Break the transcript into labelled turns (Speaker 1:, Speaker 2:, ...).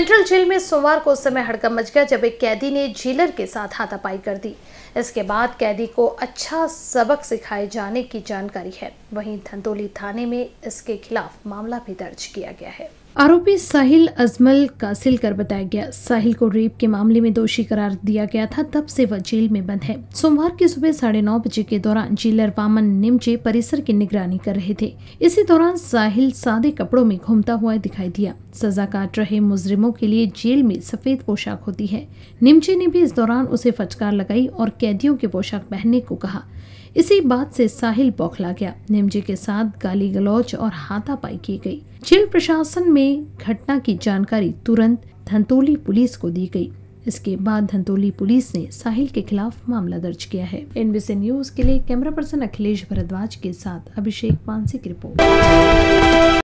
Speaker 1: central jail में सोमवार को उस समय हड़कम मच गया जब एक कैदी ने जेलर के साथ हाथापाई कर दी इसके बाद कैदी को अच्छा सबक सिखाए जाने की जानकारी है वहीं धंतोली थाने में इसके खिलाफ मामला भी दर्ज किया गया है आरोपी साहिल अजमल कासिल कर बताया गया साहिल को रेप के मामले में दोषी करार दिया गया था तब से वह जेल में बंद है सोमवार की सुबह साढ़े नौ बजे के दौरान जेलर वामन निमचे परिसर की निगरानी कर रहे थे इसी दौरान साहिल सादे कपड़ों में घूमता हुआ दिखाई दिया सजा काट रहे मुजरिमों के लिए जेल में सफेद पोशाक होती है निमचे ने भी इस दौरान उसे फटकार लगाई और कैदियों के पोशाक पहनने को कहा इसी बात से साहिल बौखला गया निमजे के साथ गाली गलौच और हाथापाई की गई जेल प्रशासन में में घटना की जानकारी तुरंत धंतोली पुलिस को दी गई इसके बाद धंतोली पुलिस ने साहिल के खिलाफ मामला दर्ज किया है एनबीसी न्यूज के लिए कैमरा पर्सन अखिलेश भरद्वाज के साथ अभिषेक पांसी की रिपोर्ट